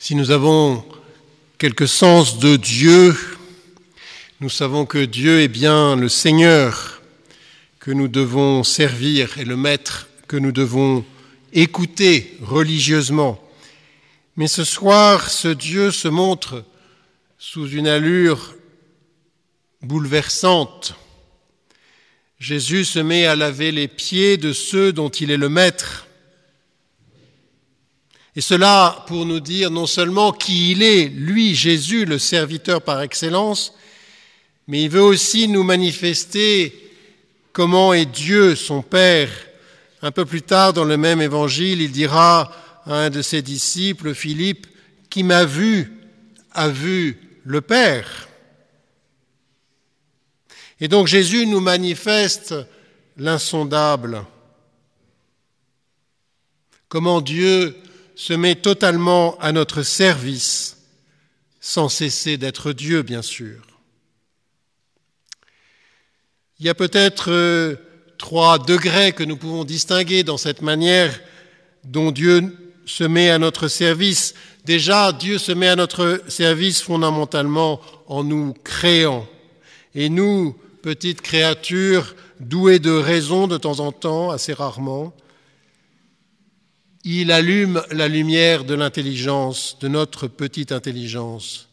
Si nous avons quelque sens de Dieu, nous savons que Dieu est bien le Seigneur que nous devons servir et le Maître que nous devons écouter religieusement. Mais ce soir, ce Dieu se montre sous une allure bouleversante. Jésus se met à laver les pieds de ceux dont il est le maître. Et cela pour nous dire non seulement qui il est, lui Jésus, le serviteur par excellence, mais il veut aussi nous manifester comment est Dieu, son Père. Un peu plus tard dans le même évangile, il dira à un de ses disciples, Philippe, qui m'a vu, a vu le Père. Et donc Jésus nous manifeste l'insondable. Comment Dieu se met totalement à notre service, sans cesser d'être Dieu, bien sûr. Il y a peut-être euh, trois degrés que nous pouvons distinguer dans cette manière dont Dieu se met à notre service. Déjà, Dieu se met à notre service fondamentalement en nous créant. Et nous, petites créatures douées de raison de temps en temps, assez rarement, il allume la lumière de l'intelligence, de notre petite intelligence.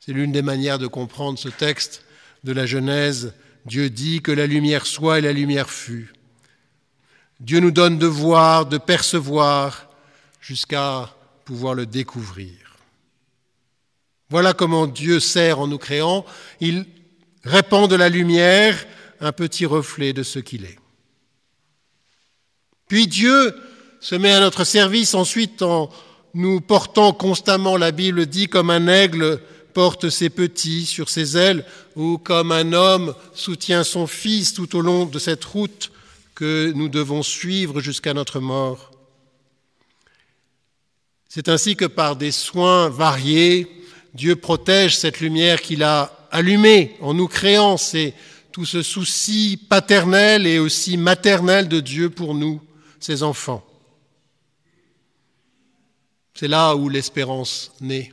C'est l'une des manières de comprendre ce texte de la Genèse. Dieu dit que la lumière soit et la lumière fut. Dieu nous donne de voir, de percevoir, jusqu'à pouvoir le découvrir. Voilà comment Dieu sert en nous créant. Il répand de la lumière, un petit reflet de ce qu'il est. Puis Dieu se met à notre service ensuite en nous portant constamment, la Bible dit, comme un aigle porte ses petits sur ses ailes, ou comme un homme soutient son fils tout au long de cette route que nous devons suivre jusqu'à notre mort. C'est ainsi que par des soins variés, Dieu protège cette lumière qu'il a allumée en nous créant. C'est tout ce souci paternel et aussi maternel de Dieu pour nous, ses enfants. C'est là où l'espérance naît.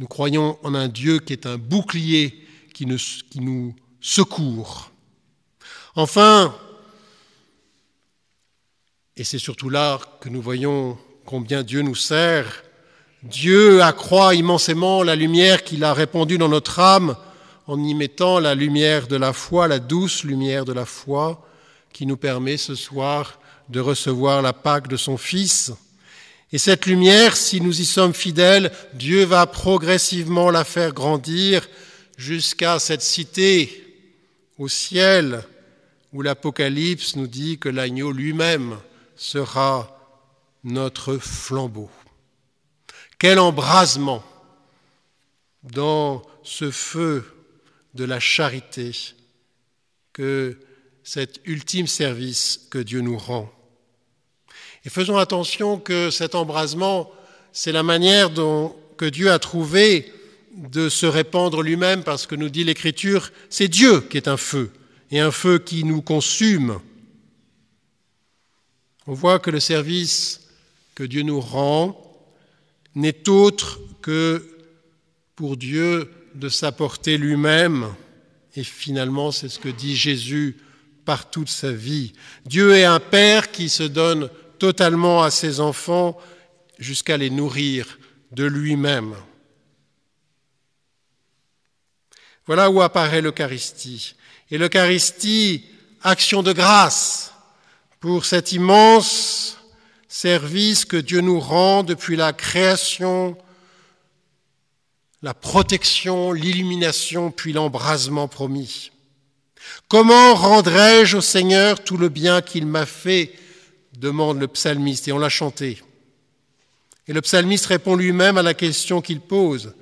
Nous croyons en un Dieu qui est un bouclier qui nous, qui secourt. Enfin, et c'est surtout là que nous voyons combien Dieu nous sert, Dieu accroît immensément la lumière qu'il a répandue dans notre âme en y mettant la lumière de la foi, la douce lumière de la foi qui nous permet ce soir de recevoir la Pâque de son Fils. Et cette lumière, si nous y sommes fidèles, Dieu va progressivement la faire grandir jusqu'à cette cité au ciel où l'Apocalypse nous dit que l'agneau lui-même sera notre flambeau. Quel embrasement dans ce feu de la charité que cet ultime service que Dieu nous rend. Et faisons attention que cet embrasement, c'est la manière dont, que Dieu a trouvé de se répandre lui-même, parce que nous dit l'Écriture, c'est Dieu qui est un feu, et un feu qui nous consume. On voit que le service que Dieu nous rend n'est autre que pour Dieu de s'apporter lui-même. Et finalement, c'est ce que dit Jésus par toute sa vie. Dieu est un Père qui se donne totalement à ses enfants jusqu'à les nourrir de lui-même. Voilà où apparaît l'Eucharistie. Et l'Eucharistie, action de grâce pour cet immense service que Dieu nous rend depuis la création, la protection, l'illumination, puis l'embrasement promis. Comment rendrai-je au Seigneur tout le bien qu'il m'a fait demande le psalmiste, et on l'a chanté. Et le psalmiste répond lui-même à la question qu'il pose.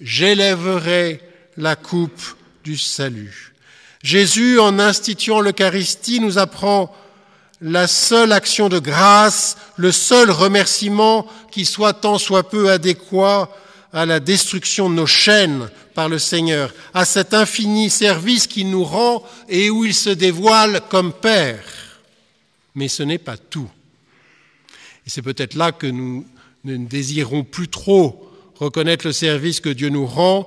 J'élèverai la coupe du salut. Jésus, en instituant l'Eucharistie, nous apprend la seule action de grâce, le seul remerciement qui soit tant soit peu adéquat à la destruction de nos chaînes par le Seigneur, à cet infini service qu'il nous rend et où il se dévoile comme Père mais ce n'est pas tout. Et c'est peut-être là que nous ne désirons plus trop reconnaître le service que Dieu nous rend,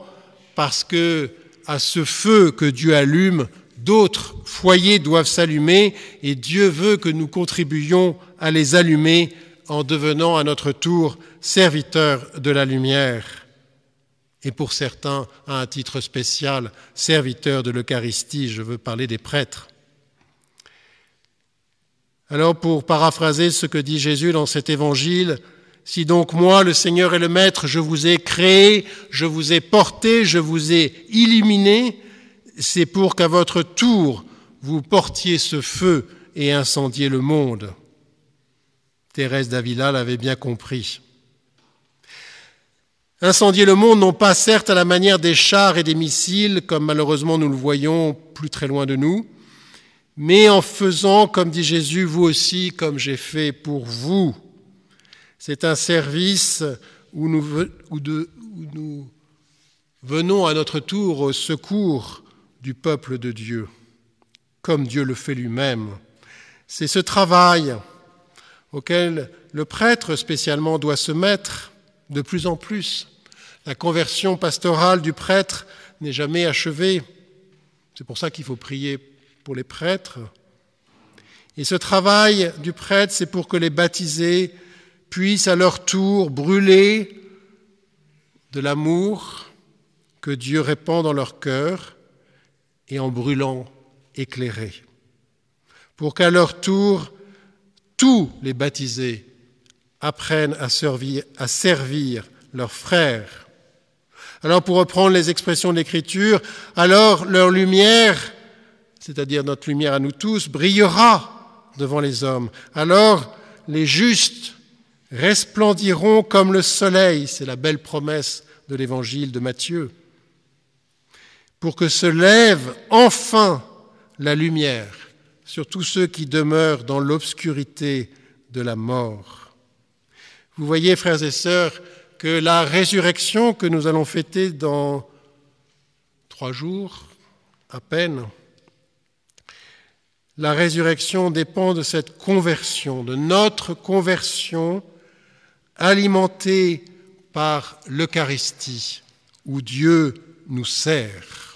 parce que à ce feu que Dieu allume, d'autres foyers doivent s'allumer, et Dieu veut que nous contribuions à les allumer en devenant à notre tour serviteurs de la lumière, et pour certains, à un titre spécial, serviteurs de l'Eucharistie, je veux parler des prêtres. Alors pour paraphraser ce que dit Jésus dans cet évangile, si donc moi, le Seigneur et le Maître, je vous ai créé, je vous ai porté, je vous ai illuminé, c'est pour qu'à votre tour, vous portiez ce feu et incendiez le monde. Thérèse d'Avila l'avait bien compris. Incendier le monde, non pas certes à la manière des chars et des missiles, comme malheureusement nous le voyons plus très loin de nous, mais en faisant, comme dit Jésus, vous aussi, comme j'ai fait pour vous. C'est un service où nous, nous, venons à notre tour au secours du peuple de Dieu, comme Dieu le fait lui-même. C'est ce travail auquel le prêtre spécialement doit se mettre de plus en plus. La conversion pastorale du prêtre n'est jamais achevée. C'est pour ça qu'il faut prier pour les prêtres. Et ce travail du prêtre, c'est pour que les baptisés puissent à leur tour brûler de l'amour que Dieu répand dans leur cœur et en brûlant éclairer. Pour qu'à leur tour, tous les baptisés apprennent à servir, à servir leurs frères. Alors pour reprendre les expressions de l'Écriture, alors leur lumière c'est-à-dire notre lumière à nous tous, brillera devant les hommes. Alors les justes resplendiront comme le soleil, c'est la belle promesse de l'évangile de Matthieu, pour que se lève enfin la lumière sur tous ceux qui demeurent dans l'obscurité de la mort. Vous voyez, frères et sœurs, que la résurrection que nous allons fêter dans trois jours à peine, la résurrection dépend de cette conversion, de notre conversion alimentée par l'Eucharistie, où Dieu nous sert.